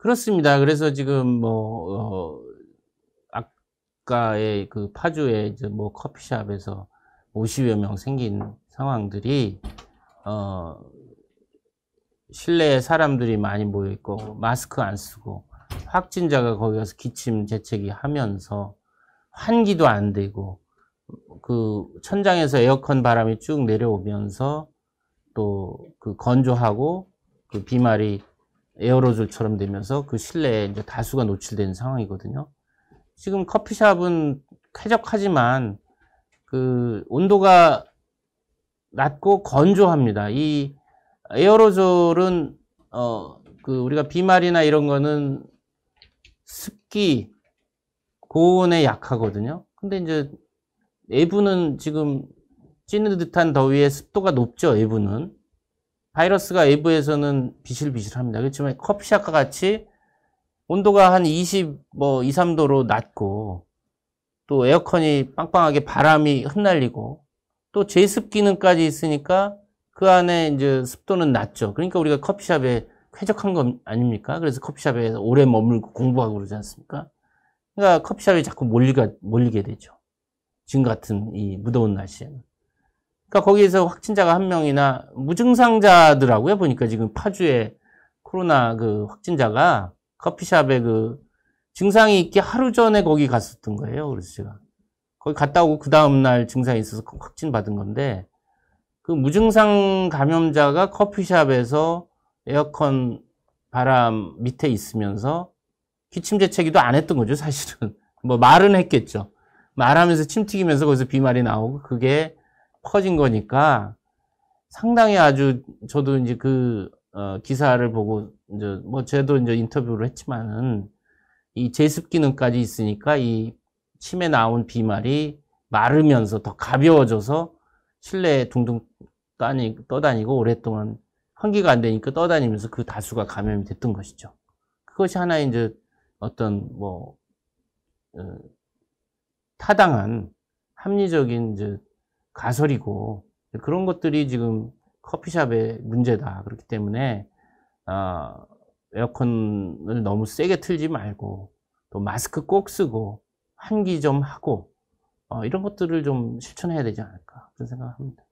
그렇습니다. 그래서 지금 뭐 어, 아까의 그파주에 이제 뭐 커피숍에서 50여 명 생긴 상황들이 어, 실내에 사람들이 많이 모여 있고 마스크 안 쓰고 확진자가 거기 가서 기침 재채기 하면서 환기도 안 되고 그 천장에서 에어컨 바람이 쭉 내려오면서 또 그 건조하고 그 비말이 에어로졸처럼 되면서 그 실내에 이제 다수가 노출된 상황이거든요. 지금 커피숍은 쾌적하지만 그 온도가 낮고 건조합니다. 이 에어로졸은 어 그 우리가 비말이나 이런 거는 습기 고온에 약하거든요. 근데 이제 내부는 지금 찌는 듯한 더위에 습도가 높죠, 내부는 바이러스가 외부에서는 비실비실합니다. 그렇지만 커피샵과 같이 온도가 한 20, 뭐 2, 3도로 낮고 또 에어컨이 빵빵하게 바람이 흩날리고 또 제습 기능까지 있으니까 그 안에 이제 습도는 낮죠. 그러니까 우리가 커피숍에 쾌적한 거 아닙니까? 그래서 커피숍에 오래 머물고 공부하고 그러지 않습니까? 그러니까 커피숍에 자꾸 몰리가, 몰리게 되죠. 지금 같은 이 무더운 날씨에는. 그러니까 거기에서 확진자가 한 명이나 무증상자더라고요. 보니까 지금 파주에 코로나 그 확진자가 커피숍에 그 증상이 있기 하루 전에 거기 갔었던 거예요. 그래서 제가 거기 갔다 오고 그 다음 날 증상이 있어서 그 확진 받은 건데 그 무증상 감염자가 커피숍에서 에어컨 바람 밑에 있으면서 기침 재채기도 안 했던 거죠, 사실은. 뭐 말은 했겠죠. 말하면서 침 튀기면서 거기서 비말이 나오고 그게 커진 거니까 상당히 아주 저도 이제 그 어, 기사를 보고 이제 뭐 저도 이제 인터뷰를 했지만은 이 제습 기능까지 있으니까 이 침에 나온 비말이 마르면서 더 가벼워져서 실내에 둥둥 떠다니, 떠다니고 오랫동안 환기가 안 되니까 떠다니면서 그 다수가 감염이 됐던 것이죠. 그것이 하나의 이제 어떤 뭐 어, 타당한 합리적인 이제 가설이고 그런 것들이 지금 커피숍의 문제다. 그렇기 때문에 어, 에어컨을 너무 세게 틀지 말고 또 마스크 꼭 쓰고 환기 좀 하고 어, 이런 것들을 좀 실천해야 되지 않을까 그런 생각을 합니다.